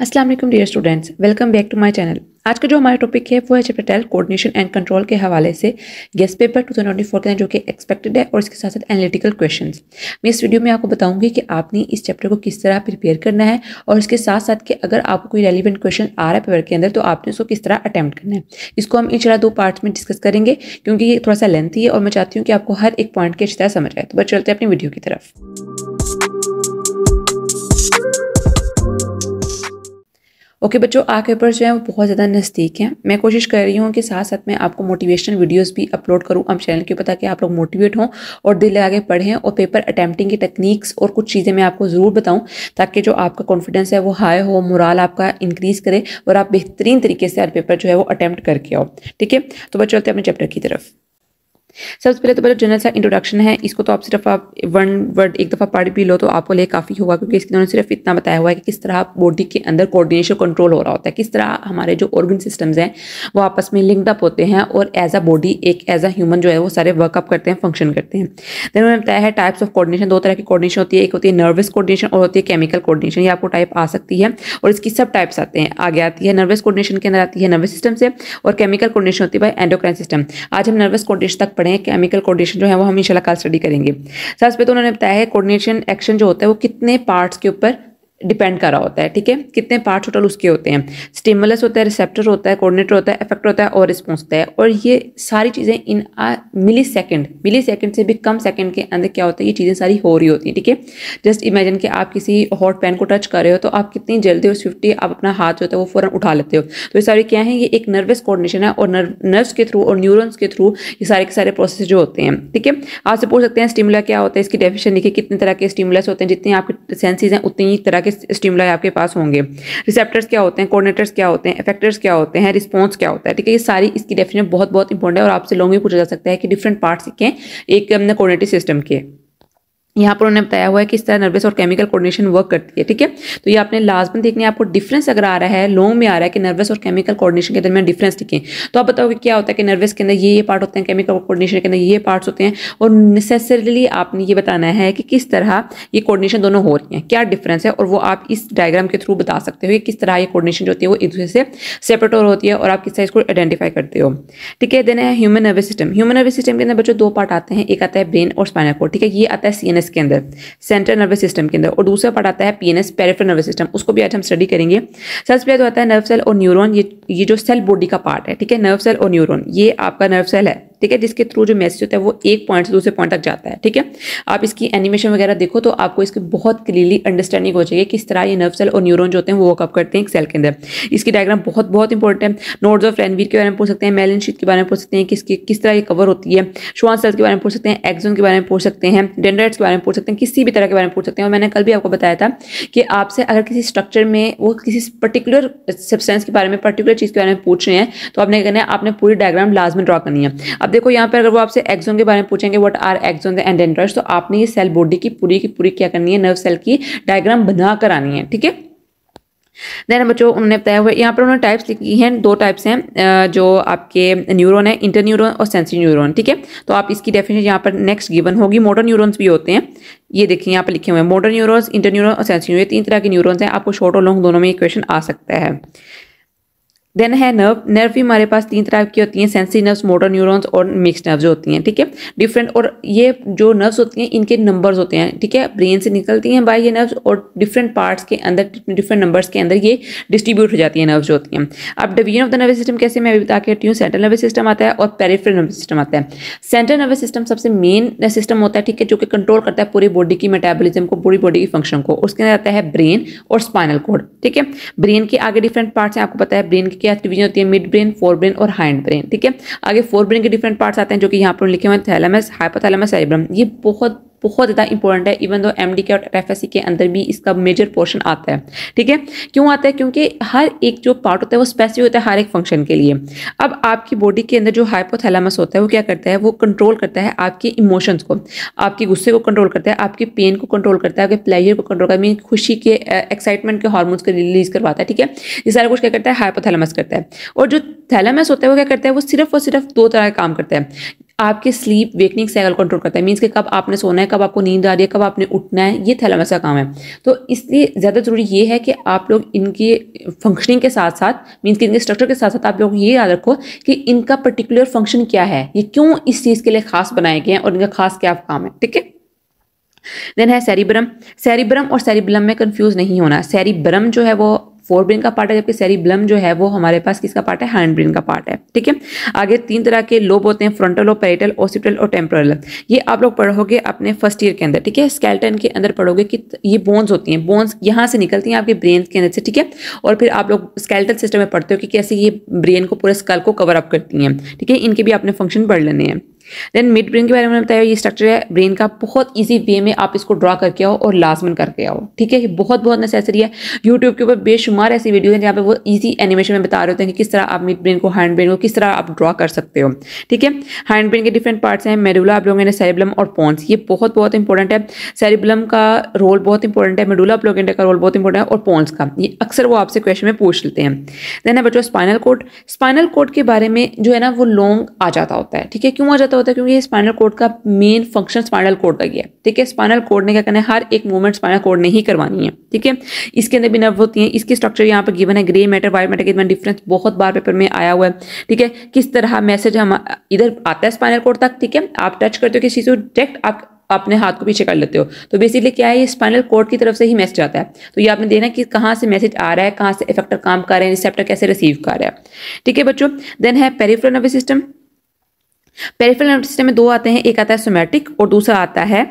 Aslam dear students welcome back to my channel आज का जो हमारा टॉपिक है वो है chapter tell coordination and control के हवाले से guess paper two thousand four जो कि एक्सपेक्टेड है और इसके साथ साथ एनालिटिकल क्वेश्चन मैं इस वीडियो में आपको बताऊंगी कि आपने इस चैप्टर को किस तरह प्रिपेयर करना है और इसके साथ साथ कि अगर आपको कोई रेलिवेंट क्वेश्चन आ रहा है पेपर के अंदर तो आपने उसको किस तरह अटैम्प्ट करना है इसको हम इन दो पार्ट में डिस्कस करेंगे क्योंकि ये थोड़ा सा लेंथी है और मैं चाहती हूँ कि आपको हर एक पॉइंट की अच्छी तरह समझ आए तो बस चलते हैं अपनी वीडियो की तरफ ओके बच्चों आपके पर जो है वो बहुत ज़्यादा नज़दीक हैं मैं कोशिश कर रही हूँ कि साथ साथ मैं आपको मोटिवेशनल वीडियोस भी अपलोड करूँ अब चैनल के ऊपर ताकि आप लोग मोटिवेट हों और दिल लगा के पढ़ें और पेपर अटैम्प्टिंग की टेक्निक्स और कुछ चीज़ें मैं आपको ज़रूर बताऊँ ताकि जो आपका कॉन्फिडेंस है वो हाई हो मोराल आपका इंक्रीज़ करे और आप बेहतरीन तरीके से हर पेपर जो है वो अटैम्प्ट करके आओ ठीक है तो बच्चों चलते अपने चैप्टर की तरफ सबसे पहले तो पहले जनरल सा इंट्रोडक्शन है इसको तो आप सिर्फ आप वन वर्ड एक दफ़ा पढ़ भी लो तो आपको लिए काफ़ी होगा क्योंकि इसके उन्होंने सिर्फ इतना बताया हुआ है कि किस तरह बॉडी के अंदर कोऑर्डिनेशन कंट्रोल हो रहा होता है किस तरह हमारे जो ऑर्गन सिस्टम्स हैं वो आपस में लिंकड अप होते हैं और एज अ बॉडी एक एज अ ह्यूमन जो है वो सारे वर्कअप करते हैं फंक्शन करते हैं देन उन्होंने बताया है टाइप्स ऑफ कॉर्डिनेशन दो तरह की कॉर्डिनेशन होती है एक होती है नर्वस कॉर्डिनेशन और होती है केमिकल कॉर्डिनेशन ये आपको टाइप आ सकती है और इसकी सब टाइप्स आते हैं आगे आती है नर्वस कॉर्डिनेशन के अंदर आती है नर्वस सिस्टम से और केमिकल कॉर्डिनेशन होती है बाई एंडोक्राइन सिस्टम आज हम नर्वस कॉर्डिनेशन तक पढ़े पढ़े हैं केमिकल कोऑर्डिनेशन जो है वो हम इंशाल्लाह कल स्टडी करेंगे सर इस पर तो उन्होंने बताया है कोऑर्डिनेशन एक्शन जो होता है वो कितने पार्ट्स के ऊपर डिपेंड कर रहा होता है ठीक है कितने पार्ट टोटल उसके होते हैं स्टिमुलस होता है रिसेप्टर होता है कोऑर्डिनेटर होता है इफेक्ट होता है और रिस्पॉन्स होता है और ये सारी चीज़ें इन आ मिली सेकेंड मिली सेकेंड से भी कम सेकेंड के अंदर क्या होता है ये चीज़ें सारी हो रही होती हैं ठीक है जस्ट इमेजिन कि आप किसी हॉट पैन को टच कर रहे हो तो आप कितनी जल्दी और स्विफ्टी आप अपना हाथ जो होता है वो फ़ौरन उठा लेते हो तो ये सारे क्या है ये एक नर्वस कोऑर्डिनेशन है और नर्व्स के थ्रू और न्यूरोन्स के थ्रू ये सारे के सारे प्रोसेस जो होते हैं ठीक है आपसे पूछ सकते हैं स्टिमुला क्या होता है इसकी डेफिनेशन देखिए कितने तरह के स्टिमुलस होते हैं जितने आपके सेंसेज हैं उतनी ही तरह के स्टिमुलाई आपके पास होंगे रिसेप्टर्स क्या होते हैं कोर्डिनेटर्स क्या होते हैं इफेक्टर्स क्या होते हैं रिस्पॉन्स क्या होता है ठीक है ये सारी इसकी डेफिनेशन बहुत बहुत इंपॉर्टेंट है और आपसे लोगों में पूछा जा सकता है कि डिफरेंट पार्ट्स के एक कोर्डिनेटिव सिस्टम के यहाँ पर उन्होंने बताया हुआ है कि इस तरह नर्वस और केमिकल कोऑर्डिनेशन वर्क करती है ठीक है तो ये आपने लास्ट में देखने आपको डिफरेंस अगर आ रहा है लॉन्ग में आ रहा है कि नर्वस और केमिकल कोऑर्डिनेशन के दरमियान डिफरेंस दिखे तो आप बताओगे क्या होता है कि नर्वस के अंदर ये ये पार्ट होते हैं केमिकल कोऑर्डिनेशन के अंदर ये पार्ट्स होते हैं और नेसेसरली आपने ये बताना है कि किस तरह ये कोऑर्डिनेशन दोनों हो रही हैं क्या डिफरेंस है और वो आप इस डायग्राम के थ्रू बता सकते हो कि किस तरह ये कोऑर्डिनेशन जो होती है वो एक दूसरे से सेपरेट और होती है और आप किस तरह इसको आइडेंटिफाई करते हो ठीक है देन है human nervous system human nervous system के अंदर बच्चों दो पार्ट आते हैं एक आता है ब्रेन और स्पाइनल कोड ठीक है ये आता है सी पीएनएस के अंदर सेंट्रल नर्वस सिस्टम के अंदर और दूसरा पार्ट आता है पीएनएस पेरिफेरल नर्वस सिस्टम उसको भी आज हम स्टडी करेंगे सबसे पहले तो आता है नर्व सेल और न्यूरोन ये ये जो सेल बॉडी का पार्ट है ठीक है नर्व सेल और न्यूरोन ये आपका नर्व सेल है ठीक है जिसके थ्रू जो मैसेज होता है वो एक पॉइंट से दूसरे पॉइंट तक जाता है ठीक है आप इसकी एनिमेशन वगैरह देखो तो आपको इसकी बहुत क्लियरली अंडरस्टैंडिंग हो जाएगी किस तरह ये नर्व सेल और न्यूरोन जो होते हैं वो वर्कअप करते हैं एक सेल के अंदर इसकी डायग्राम बहुत बहुत इंपॉर्टेंट है नोट्स ऑफ रेनवीर के बारे में पूछ सकते हैं मेलन शीट के बारे में पूछ सकते हैं किसकी किस तरह ये कवर होती है श्वान सेल्स के बारे में पूछ सकते हैं एक्जोन के बारे में पूछ सकते हैं डेंड्राइट्स के बारे में पूछ सकते हैं किसी भी तरह के बारे में पूछ सकते हैं और मैंने कल भी आपको बताया था कि आपसे अगर किसी स्ट्रक्चर में वो किसी पर्टिकुलर सब्सटेंस के बारे में पर्टिकुलर चीज़ के बारे में पूछ रहे हैं तो आपने कहना है आपने पूरी डायग्राम लाजमी ड्रॉ करनी है अब देखो यहाँ पर अगर वो आपसे एक्जोन के बारे में पूछेंगे what are axon and android तो आपने ये सेल बॉडी की पूरी की पूरी क्या करनी है नर्व सेल की डायग्राम बना कर आनी है ठीक है देन बच्चों उन्होंने बताया हुआ यहाँ पर उन्होंने टाइप्स लिखी हैं दो टाइप्स हैं जो आपके न्यूरॉन है इंटर न्यूरॉन और सेंसरी न्यूरॉन ठीक है तो आप इसकी डेफिनेशन यहाँ पर नेक्स्ट गिवन होगी मोटर न्यूरॉन्स भी होते हैं ये देखिए यहाँ पर लिखे हुए हैं मोटर न्यूरॉन्स इंटर न्यूरॉन और सेंसरी न्यूरॉन तीन तरह के न्यूरोन्स हैं आपको शॉर्ट और लॉन्ग दोनों में ये क्वेश्चन आ सकता है देन है नर्व नर्व भी हमारे पास तीन तरह की होती हैं सेंसरी नर्व्स मोटर न्यूरॉन्स और मिक्स नर्व्स होती हैं ठीक है डिफरेंट और ये जो नर्व्स होती हैं इनके नंबर्स होते हैं ठीक है ब्रेन से निकलती हैं बाय ये नर्व्स और डिफरेंट पार्ट्स के अंदर डिफरेंट नंबर्स के अंदर ये डिस्ट्रीब्यूट हो जाती है नर्व्स होती हैं अब division of the nervous system कैसे मैं अभी बता के हूँ सेंट्रल नर्वस सिस्टम आता है और पेरीफ्रल नर्वस सिस्टम आता है सेंट्रल नर्वस सिस्टम सबसे मेन सिस्टम होता है ठीक है जो कि कंट्रोल करता है पूरी बॉडी की मेटाबोलिज्म को पूरी बॉडी की फंक्शन को उसके अंदर आता है ब्रेन और स्पाइनल कोड ठीक है ब्रेन के आगे डिफरेंट पार्ट्स हैं आपको पता है ब्रेन के क्या डिवीजन होती है मिड ब्रेन फोर ब्रेन और हाइंड ब्रेन ठीक है आगे फोर ब्रेन के डिफरेंट पार्ट्स आते हैं जो कि यहाँ पर लिखे हुए थैलेमस हाइपोथैलेमस सेरिब्रम ये बहुत बहुत ज़्यादा इंपॉर्टेंट है इवन दो एम के और एफ के अंदर भी इसका मेजर पोर्शन आता है ठीक है क्यों आता है क्योंकि हर एक जो पार्ट होता है वो स्पेसिफिक होता है हर एक फंक्शन के लिए अब आपकी बॉडी के अंदर जो हाइपोथैलेमस होता है वो क्या करता है वो कंट्रोल करता है आपके इमोशंस को आपके गुस्से को कंट्रोल करता है आपके पेन को कंट्रोल करता है आपके प्लेजर को कंट्रोल करता है मीन खुशी के एक्साइटमेंट के हार्मोन्स को रिलीज करवाता है ठीक है ये सारा कुछ क्या करता है हाइपोथैलेमस करता है और जो थैलेमस होता है वो क्या करता है वो सिर्फ और सिर्फ दो तरह का काम करता है आपके स्लीप वेकनिंग साइकिल कंट्रोल करता है मीन्स कि कब आपने सोना है कब आपको नींद आ रही है कब आपने उठना है ये थैलामस का काम है तो इसलिए ज़्यादा ज़रूरी ये है कि आप लोग इनके फंक्शनिंग के साथ साथ मीन्स कि इनके स्ट्रक्चर के साथ साथ आप लोग ये याद रखो कि इनका पर्टिकुलर फंक्शन क्या है ये क्यों इस चीज़ के लिए खास बनाए गए हैं और इनका खास क्या काम है ठीक है देन है सैरिब्रम सैरिब्रम और सैरिब्लम में कंफ्यूज नहीं होना सैरिब्रम जो है वो फोर ब्रेन का पार्ट है जबकि सेरिब्लम जो है वो हमारे पास किसका पार्ट है हैंड ब्रेन का पार्ट है ठीक है आगे तीन तरह के लोब होते हैं फ्रंटल और पेरिटल ओसिपिटल और टेम्पोरल ये आप लोग पढ़ोगे अपने फर्स्ट ईयर के अंदर ठीक है स्केल्टन के अंदर पढ़ोगे कि ये बोन्स होती हैं बोन्स यहाँ से निकलती हैं आपके ब्रेन के अंदर से ठीक है और फिर आप लोग स्केल्टन सिस्टम में पढ़ते हो कि कैसे ये ब्रेन को पूरे स्कल को कवर अप करती हैं ठीक है इनके भी आपने फंक्शन पढ़ लेने हैं देन मिड ब्रेन के बारे में बताया ये स्ट्रक्चर है ब्रेन का बहुत ईजी वे में आप इसको ड्रा करके आओ और लाजमन करके आओ ठीक है ये बहुत बहुत नेसेसरी है यूट्यूब के ऊपर बेशुमार ऐसी वीडियो है जहाँ पे वो ईजी एनिमेशन में बता रहे होते हैं कि किस तरह आप मिड ब्रेन को हैंड ब्रेन को किस तरह आप ड्रॉ कर सकते हो ठीक है हैंड ब्रेन के डिफरेंट पार्ट्स हैं मेडुला अब्लोगेंट सेरिबलम और पॉन्स ये बहुत बहुत इंपॉर्टेंट है सेरिबलम का रोल बहुत इंपॉर्टेंट है मेडुला अब्लोगेंट का रोल बहुत इंपॉर्टेंट है और पॉन्स का ये अक्सर वो आपसे क्वेश्चन में पूछ लेते हैं देन है बच्चों स्पाइनल कोड स्पाइनल कोड के बारे में जो है ना वो लॉन्ग आ जाता होता है ठीक है क्यों आ जाता पता होता है क्योंकि स्पाइनल कोड का मेन फंक्शन स्पाइनल कोड का गया ठीक है स्पाइनल कोड ने क्या करना है हर एक मूवमेंट स्पाइनल कोड ने ही करवानी है ठीक है इसके अंदर भी नर्व होती है इसकी स्ट्रक्चर यहाँ पर गिवन है ग्रे मैटर व्हाइट मैटर के इतना डिफरेंस बहुत बार पेपर में आया हुआ है ठीक है किस तरह मैसेज हम इधर आता है स्पाइनल कोड तक ठीक है आप टच करते हो किसी चीज़ को डायरेक्ट आप अपने हाथ को पीछे कर लेते हो तो बेसिकली क्या है ये स्पाइनल कोड की तरफ से ही मैसेज आता है तो ये आपने देखना कि कहाँ से मैसेज आ रहा है कहाँ से इफेक्टर काम कर रहे हैं रिसेप्टर कैसे रिसीव कर रहा है ठीक है बच्चों देन है peripheral nervous system peripheral nervous system में दो आते हैं एक आता है सोमैटिक और दूसरा आता है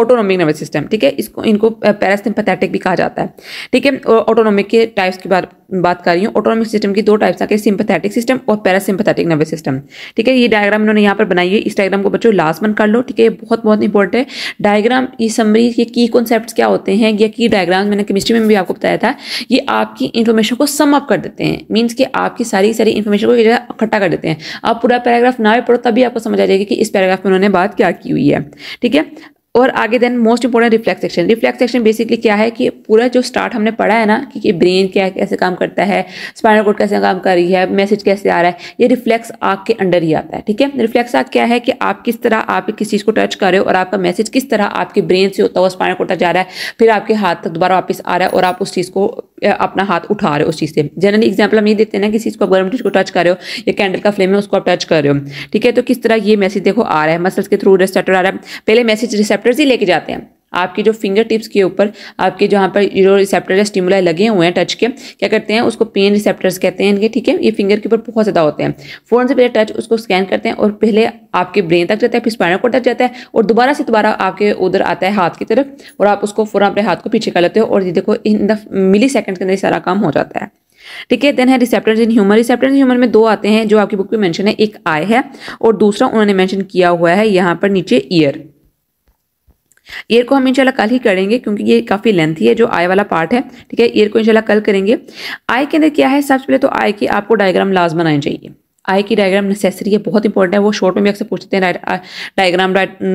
ऑटोनोमिक नर्वस सिस्टम ठीक है इसको इनको पैरासिम्पथेटिक भी कहा जाता है ठीक है ऑटोनोमिक के टाइप्स की बात बात कर रही हूँ ऑटोनोमिक सिस्टम की दो टाइप्स आके सिंपथेटिक सिस्टम और पैरासिम्पथेटिक नर्वस सिस्टम ठीक है ये डायग्राम इन्होंने यहाँ पर बनाई है इस डायग्राम को बच्चों लास्ट मन कर लो ठीक है बहुत बहुत इंपॉर्टेंट है डायग्राम ये समरी ये की कॉन्सेप्ट क्या होते हैं या की डायग्राम मैंने केमिस्ट्री में भी आपको बताया था ये आपकी इन्फॉर्मेशन को सम अप कर देते हैं मीन्स कि आपकी सारी सारी इन्फॉर्मेशन को इकट्ठा कर देते हैं आप पूरा पैराग्राफ ना भी पढ़ो तभी आपको समझ आ जाएगी कि इस पैराग्राफ में उन्होंने बात क्या की हुई है ठीक है और आगे then most important reflex section reflex section basically क्या है कि पूरा जो स्टार्ट हमने पढ़ा है ना कि, कि ब्रेन क्या कैसे काम करता है स्पाइनल कोड कैसे काम कर रही है मैसेज कैसे आ रहा है ये रिफ्लेक्स आग के अंडर ही आता है ठीक है रिफ्लेक्स आग क्या है कि आप किस तरह आप किस चीज़ को टच कर रहे हो और आपका मैसेज किस तरह आपके ब्रेन से होता हुआ स्पाइनल कोड तक जा रहा है फिर आपके हाथ तक दोबारा वापस आ रहा है और आप उस चीज़ को अपना हाथ उठा रहे हो उस चीज़ से जनरली एग्जाम्पल हम ये देते हैं ना किसी को गर्म डिश को टच कर रहे हो या कैंडल का फ्लेम है उसको आप टच कर रहे हो ठीक है तो किस तरह ये मैसेज देखो आ रहा है मसल्स के थ्रू रिसेप्टर आ रहा है पहले मैसेज रिसेप्टर ही लेके जाते हैं आपके जो फिंगर टिप्स के ऊपर आपके जहाँ पर यूरो रिसेप्टर या लगे हुए हैं टच के क्या करते हैं उसको पेन रिसेप्टर्स कहते हैं इनके ठीक है ये फिंगर के ऊपर बहुत ज़्यादा होते हैं फ़ोन से पहले टच उसको स्कैन करते हैं और पहले आपके ब्रेन तक जाता है फिर स्पाइनल कोड तक जाता है और दोबारा से दोबारा आपके उधर आता है हाथ की तरफ और आप उसको फोन अपने हाथ को पीछे कर लेते हो और ये देखो इन द मिली सेकेंड के अंदर सारा काम हो जाता है ठीक है देन है receptor in human receptor human में दो आते हैं जो आपकी बुक में मैंशन है एक आई है और दूसरा उन्होंने मैंशन किया हुआ है यहाँ पर नीचे ईयर ईयर को हम इंशाल्लाह कल ही करेंगे क्योंकि ये काफ़ी लेंथी है जो आय वाला पार्ट है ठीक है ईयर को इंशाल्लाह कल करेंगे आय के अंदर क्या है सबसे पहले तो आय की आपको डायग्राम लाज बनानी चाहिए आई की डायग्राम नेसेसरी है बहुत इंपॉर्टेंट है वो शॉर्ट में भी अक्सर पूछते हैं diagram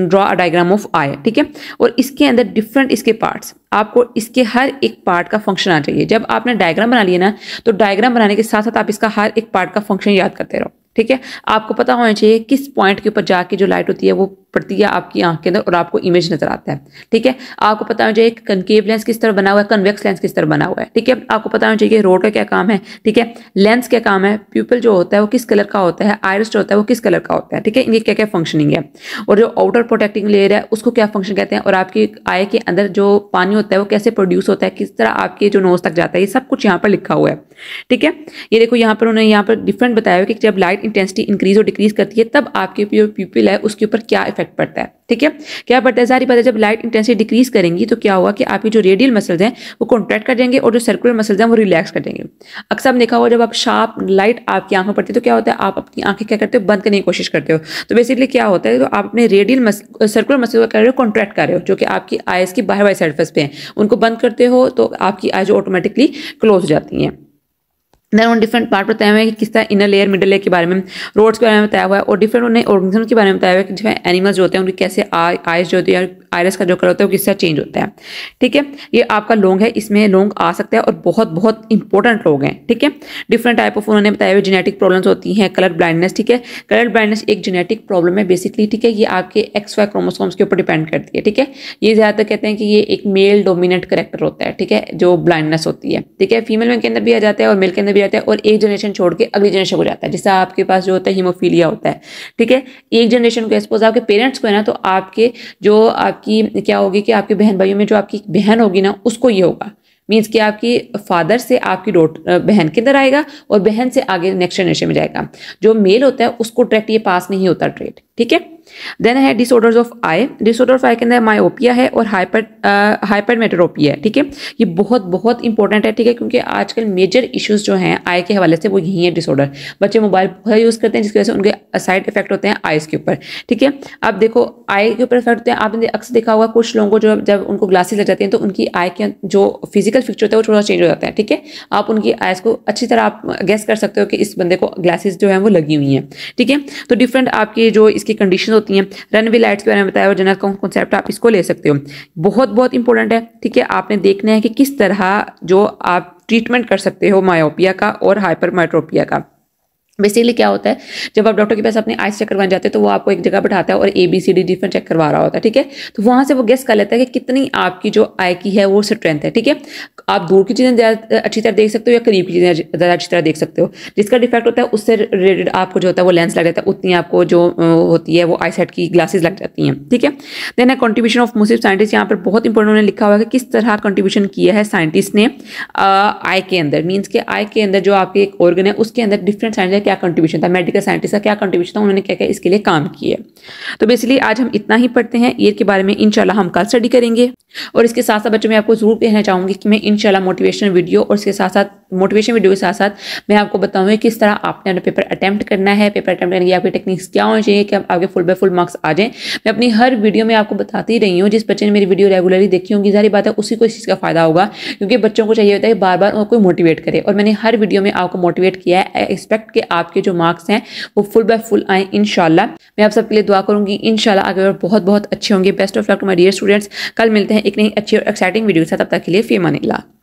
draw a diagram of eye ठीक है और इसके अंदर डिफरेंट इसके पार्ट्स आपको इसके हर एक पार्ट का फंक्शन आना चाहिए जब आपने डायग्राम बना लिया ना तो डायग्राम बनाने के साथ साथ आप इसका हर एक पार्ट का फंक्शन याद करते रहो ठीक है आपको पता होना चाहिए किस पॉइंट के ऊपर जाके जो लाइट होती है वो पड़ती है आपकी आंख के अंदर और आपको इमेज नजर आता है ठीक है आपको पता होना चाहिए कनकेव लेंस किस तरह बना हुआ है कन्वेक्स लेंस किस तरह बना हुआ है ठीक है आपको पता होना चाहिए रोड का क्या काम है ठीक है लेंस क्या काम है प्यूपल जो होता है वो किस कलर का होता है आयरस जो होता है वो किस कलर का होता है ठीक है इनकी क्या क्या फंक्शनिंग है और जो आउटर प्रोटेक्टिंग लेयर है उसको क्या फंक्शन कहते हैं और आपकी आय के अंदर जो पानी होता है वो कैसे प्रोड्यूस होता है किस तरह आपके जो नोज तक जाता है ये सब कुछ यहाँ पर लिखा हुआ है ठीक है ये देखो यहाँ पर उन्होंने यहाँ पर डिफरेंट बताया हुआ कि जब लाइट इंटेंसिटी इंक्रीज और डिक्रीज करती है तब आपके जो प्यूपिल है उसके ऊपर क्या इफेक्ट पड़ता है ठीक है क्या पड़ता है सारी पता है जब लाइट इंटेंसिटी डिक्रीज करेंगी तो क्या होगा कि आपकी जो रेडियल मसल्स हैं वो कॉन्ट्रैक्ट कर देंगे और जो सर्कुलर मसल्स हैं वो रिलैक्स कर देंगे अक्सर आप देखा होगा जब आप शार्प लाइट आपकी आंखों पड़ती है तो क्या होता है आप अपनी आंखें क्या करते हो बंद करने की कोशिश करते हो तो बेसिकली क्या होता है तो आप अपने रेडियल सर्कुलर मसल का कर रहे हो कॉन्ट्रैक्ट कर रहे हो जो कि आपकी आईज की बाहर वाली सर्फेस पे है उनको बंद करते हो तो आपकी आईज ऑटोमेटिकली क्लोज हो जाती हैं देन उन डिफरेंट पार्ट बताए हुए हैं कि किस तरह इनर लेयर मिडल लेयर के बारे में रोड्स के बारे में बताया हुआ है और डिफरेंट उन्हें ऑर्गेनिज्म के बारे में बताया हुआ है कि जो है एनिमल्स जो होते हैं उनकी कैसे आइस जो होती है आयरस का जो कलर होता है वो किस तरह चेंज होता है ठीक है ये आपका लोंग है इसमें लोंग आ सकता है और बहुत बहुत इंपॉर्टेंट लोग हैं ठीक है डिफरेंट टाइप ऑफ उन्होंने बताया हुआ जेनेटिक प्रॉब्लम्स होती हैं कलर ब्लाइंडनेस ठीक है कलर ब्लाइंडनेस एक जेनेटिक प्रॉब्लम है बेसिकली ठीक है ये आपके एक्स वाई क्रोमोसोम्स के ऊपर डिपेंड करती है ठीक है ये ज़्यादातर कहते हैं कि ये एक मेल डोमिनेंट करेक्टर होता है ठीक है जो ब्लाइंडनेस होती है ठीक है फीमेल के अंदर भी आ जाता है और मेल के अंदर भी जाता है और एक जनरेशन छोड़ के अगली जनरेशन को जाता है जैसे आपके पास जो होता है हीमोफीलिया होता है ठीक है एक जनरेशन को सपोज आपके पेरेंट्स को है ना तो आपके जो आपकी क्या होगी कि आपके बहन भाइयों में जो आपकी बहन होगी ना उसको ये होगा मीन्स कि आपकी फादर से आपकी डॉट बहन के अंदर आएगा और बहन से आगे नेक्स्ट जनरेशन में जाएगा जो मेल होता है उसको डायरेक्ट ये पास नहीं होता ट्रेड ठीक है देन है disorders of eye disorder of eye के अंदर माओपिया है और हाइपर हाइपर मेटरोपिया है ठीक है ये बहुत बहुत इंपॉर्टेंट है ठीक है क्योंकि आजकल मेजर इश्यूज जो हैं आई के हवाले से वो यही है डिसऑर्डर बच्चे मोबाइल बहुत यूज़ करते हैं जिसकी वजह से उनके साइड इफेक्ट होते हैं आइज़ के ऊपर ठीक है अब देखो आई के ऊपर इफेक्ट होते हैं आपने अक्सर देखा होगा कुछ लोगों को जो जब उनको ग्लासेस लग जाते हैं तो उनकी आई के जो फिजिकल फिक्चर होता है वो थोड़ा चेंज हो जाता है ठीक है आप उनकी आइज़ को अच्छी तरह आप गेस कर सकते हो कि इस बंदे को ग्लासेस जो है वो लगी हुई हैं ठीक है तो डिफरेंट आपकी जो इसकी कंडीशन होती हैं रन लाइट्स के बारे में बताया और जनरल कॉन्सेप्ट आप इसको ले सकते हो बहुत बहुत इंपॉर्टेंट है ठीक है आपने देखना है कि किस तरह जो आप ट्रीटमेंट कर सकते हो मायोपिया का और हाइपर का बेसिकली क्या होता है जब आप डॉक्टर के पास अपने आइस चेक करवाने जाते हैं तो वो आपको एक जगह बैठाता है और A B C D different check करवा रहा होता है ठीक है तो वहाँ से वो गेस कर लेता है कि कितनी आपकी जो आई की है वो स्ट्रेंथ है ठीक है आप दूर की चीज़ें अच्छी तरह देख सकते हो या करीब की चीज़ें ज़्यादा अच्छी तरह देख सकते हो जिसका डिफेक्ट होता है उससे रिलेटेड आपको जो होता है वो लेंस लग जाता है उतनी आपको जो होती है वो आई सेट की ग्लासेज लग जाती हैं ठीक है देन है कॉन्ट्रीब्यूशन ऑफ मुस्लिम साइंटिस्ट यहाँ पर बहुत इंपॉर्टेंट उन्होंने लिखा हुआ है कि किस तरह कंट्रीब्यूशन किया है साइंटिस्ट ने आई के अंदर मीन्स के आई के अंदर जो आपके एक ऑर्गन है उसके अंदर डिफरेंट साइंटिस्ट क्या कंट्रीब्यूशन था मेडिकल साइंटिस्ट का क्या कंट्रीब्यूशन था उन्होंने क्या क्या इसके लिए काम किया तो बेसिकली आज हम इतना ही पढ़ते हैं ईयर के बारे में इनशाला हम कल स्टडी करेंगे और इसके साथ साथ बच्चों मैं आपको जरूर कहना चाहूंगी कि मैं इनशाला मोटिवेशन वीडियो और इसके साथ साथ मोटिवेशन वीडियो के साथ साथ मैं आपको बताऊंगी किस तरह आपने अपना पेपर अटैम्प्ट करना है पेपर अटैम्प्ट करने की आपकी टेक्निक्स क्या होनी चाहिए कि आपके फुल बाय फुल मार्क्स आ जाएं मैं अपनी हर वीडियो में आपको बताती रही हूँ जिस बच्चे ने मेरी वीडियो रेगुलरली देखी होंगी सारी बात है उसी को इस चीज़ का फायदा होगा क्योंकि बच्चों को चाहिए होता है बार बार उनको मोटिवेट करे और मैंने हर वीडियो में आपको मोटिवेट किया है एक्सपेक्ट कि आपके जो मार्क्स हैं वो फुल बाय फुल आए इन मैं आप सबके लिए दुआ करूंगी इन आगे और बहुत बहुत अच्छे होंगे best of luck to my dear students कल मिलते हैं एक नई अच्छी और एक्साइटिंग वीडियो के साथ अब तक के लिए फेमान ला